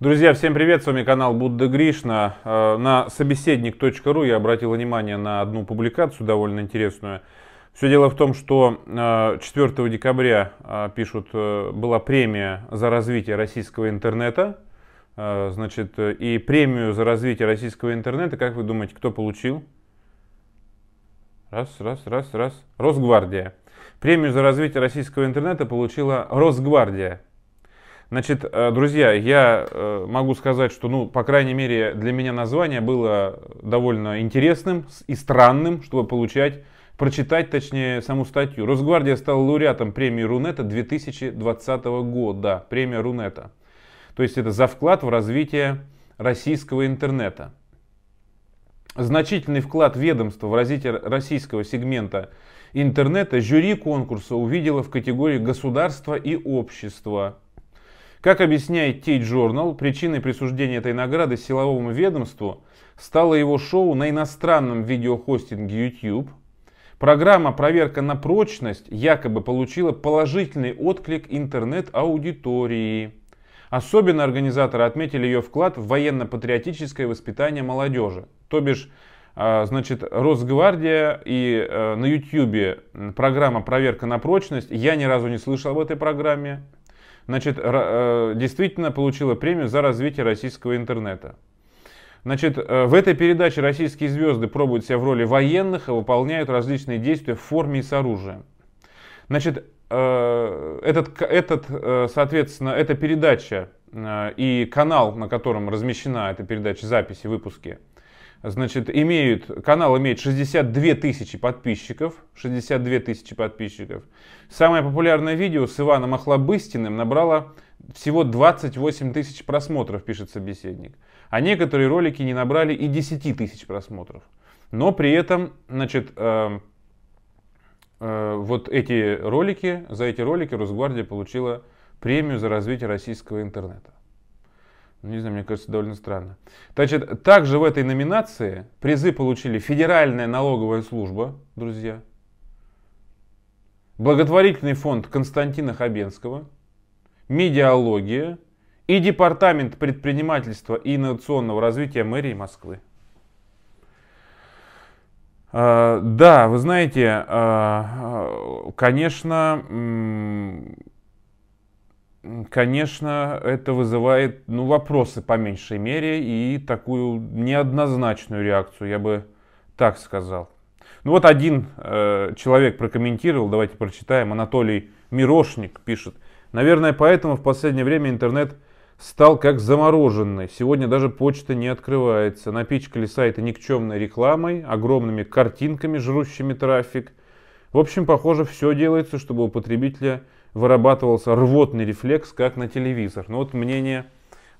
Друзья, всем привет, с вами канал Будда Гришна. Э, на собеседник.ру я обратил внимание на одну публикацию довольно интересную. Все дело в том, что 4 э, декабря, э, пишут, была премия за развитие российского интернета. Значит, и премию за развитие российского интернета, как вы думаете, кто получил? Раз, раз, раз, раз. Росгвардия. Премию за развитие российского интернета получила Росгвардия. Значит, э, друзья, я э, могу сказать, что, ну, по крайней мере, для меня название было довольно интересным и странным, чтобы получать, прочитать, точнее, саму статью. Росгвардия стала лауреатом премии Рунета 2020 года. Премия Рунета. То есть это за вклад в развитие российского интернета. Значительный вклад ведомства в развитие российского сегмента интернета жюри конкурса увидело в категории «Государство и общество». Как объясняет Тейт Джорнал, причиной присуждения этой награды силовому ведомству стало его шоу на иностранном видеохостинге YouTube. Программа «Проверка на прочность» якобы получила положительный отклик интернет-аудитории. Особенно организаторы отметили ее вклад в военно-патриотическое воспитание молодежи. То бишь, а, значит, Росгвардия и э, на YouTube программа «Проверка на прочность». Я ни разу не слышал об этой программе значит, э, действительно получила премию за развитие российского интернета. Значит, э, в этой передаче российские звезды пробуют себя в роли военных и выполняют различные действия в форме и с оружием. Значит, э, этот, этот, соответственно, эта передача и канал, на котором размещена эта передача, записи, выпуски – значит, имеют, канал имеет 62 тысячи подписчиков. 62 тысячи подписчиков. Самое популярное видео с Иваном Охлобыстиным набрало всего 28 тысяч просмотров, пишет собеседник. А некоторые ролики не набрали и 10 тысяч просмотров. Но при этом, значит, э, э, вот эти ролики, за эти ролики Росгвардия получила премию за развитие российского интернета. Ну, не знаю, мне кажется, довольно странно. Значит, также в этой номинации призы получили Федеральная налоговая служба, друзья. Благотворительный фонд Константина Хабенского. Медиалогия. И Департамент предпринимательства и инновационного развития мэрии Москвы. А, да, вы знаете, а, а, конечно, конечно, это вызывает ну, вопросы по меньшей мере и такую неоднозначную реакцию, я бы так сказал. Ну вот один э, человек прокомментировал, давайте прочитаем, Анатолий Мирошник пишет, наверное, поэтому в последнее время интернет стал как замороженный. Сегодня даже почта не открывается. Напичкали сайты никчемной рекламой, огромными картинками, жрущими трафик – в общем, похоже, все делается, чтобы у потребителя вырабатывался рвотный рефлекс, как на телевизор. Ну вот мнение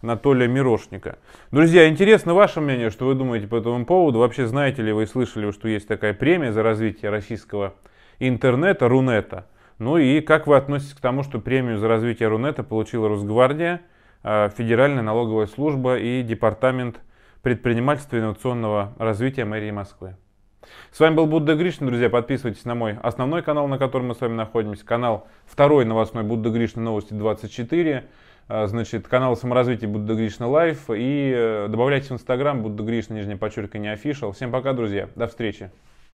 Анатолия Мирошника. Друзья, интересно ваше мнение, что вы думаете по этому поводу. Вообще, знаете ли вы и слышали что есть такая премия за развитие российского интернета, Рунета? Ну и как вы относитесь к тому, что премию за развитие Рунета получила Росгвардия, а, Федеральная налоговая служба и Департамент предпринимательства и инновационного развития мэрии Москвы? С вами был Будда Гришин, друзья. Подписывайтесь на мой основной канал, на котором мы с вами находимся. Канал второй новостной Будда Гришин новости 24. А, значит, канал саморазвития Будда Гришна Лайф. И э, добавляйтесь в Инстаграм Будда Гришна, нижнее подчеркивание, офишал. Всем пока, друзья. До встречи.